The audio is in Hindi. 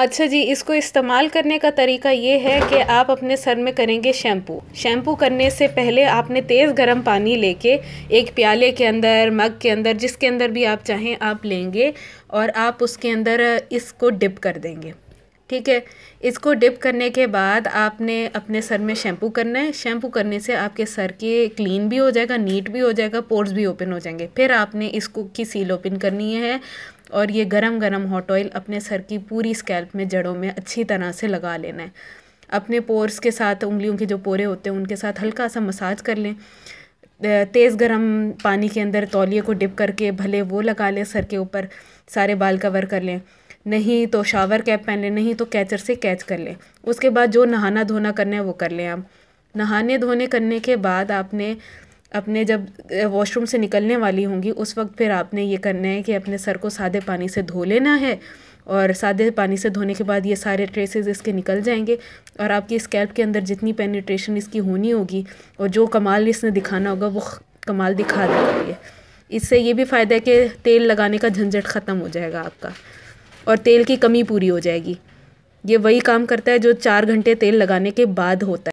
अच्छा जी इसको इस्तेमाल करने का तरीका ये है कि आप अपने सर में करेंगे शैम्पू शैम्पू करने से पहले आपने तेज़ गर्म पानी लेके एक प्याले के अंदर मग के अंदर जिसके अंदर भी आप चाहें आप लेंगे और आप उसके अंदर इसको डिप कर देंगे ठीक है इसको डिप करने के बाद आपने अपने सर में शैम्पू करना है शैम्पू करने से आपके सर के क्लीन भी हो जाएगा नीट भी हो जाएगा पोर्स भी ओपन हो जाएंगे फिर आपने इसको की सील ओपन करनी है और ये गरम गरम हॉट ऑयल अपने सर की पूरी स्कैल्प में जड़ों में अच्छी तरह से लगा लेना है अपने पोर्स के साथ उंगलियों के जो पोरे होते हैं उनके साथ हल्का सा मसाज कर लें तेज़ गरम पानी के अंदर तौलिए को डिप करके भले वो लगा लें सर के ऊपर सारे बाल कवर कर लें नहीं तो शावर कैप पहन लें नहीं तो कैचर से कैच कर लें उसके बाद जो नहाना धोना करना है वो कर लें आप नहाने धोने करने के बाद आपने अपने जब वॉशरूम से निकलने वाली होंगी उस वक्त फिर आपने ये करना है कि अपने सर को सादे पानी से धो लेना है और सादे पानी से धोने के बाद ये सारे ट्रेसेस इसके निकल जाएंगे और आपकी स्कैल्प के अंदर जितनी पेनिट्रेशन इसकी होनी होगी और जो कमाल इसने दिखाना होगा वो कमाल दिखा देगा ये इससे ये भी फ़ायदा है कि तेल लगाने का झंझट ख़त्म हो जाएगा आपका और तेल की कमी पूरी हो जाएगी ये वही काम करता है जो चार घंटे तेल लगाने के बाद होता है